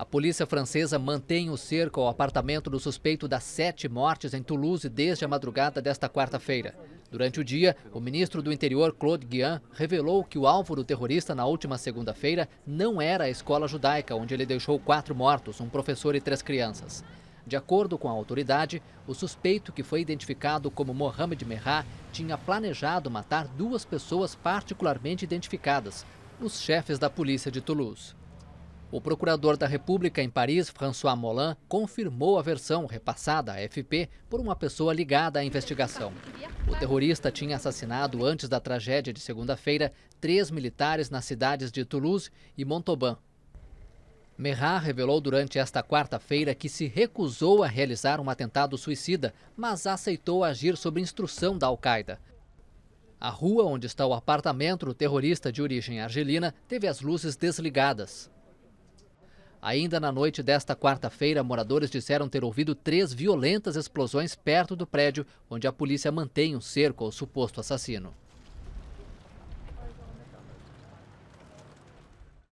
A polícia francesa mantém o cerco ao apartamento do suspeito das sete mortes em Toulouse desde a madrugada desta quarta-feira. Durante o dia, o ministro do Interior, Claude Guéant, revelou que o alvo do terrorista na última segunda-feira não era a escola judaica, onde ele deixou quatro mortos, um professor e três crianças. De acordo com a autoridade, o suspeito, que foi identificado como Mohamed Merah, tinha planejado matar duas pessoas particularmente identificadas, os chefes da polícia de Toulouse. O procurador da República em Paris, François Molin, confirmou a versão repassada à FP por uma pessoa ligada à investigação. O terrorista tinha assassinado, antes da tragédia de segunda-feira, três militares nas cidades de Toulouse e Montauban. Merrat revelou durante esta quarta-feira que se recusou a realizar um atentado suicida, mas aceitou agir sob instrução da Al-Qaeda. A rua onde está o apartamento do terrorista de origem argelina teve as luzes desligadas. Ainda na noite desta quarta-feira, moradores disseram ter ouvido três violentas explosões perto do prédio onde a polícia mantém um cerco ao suposto assassino.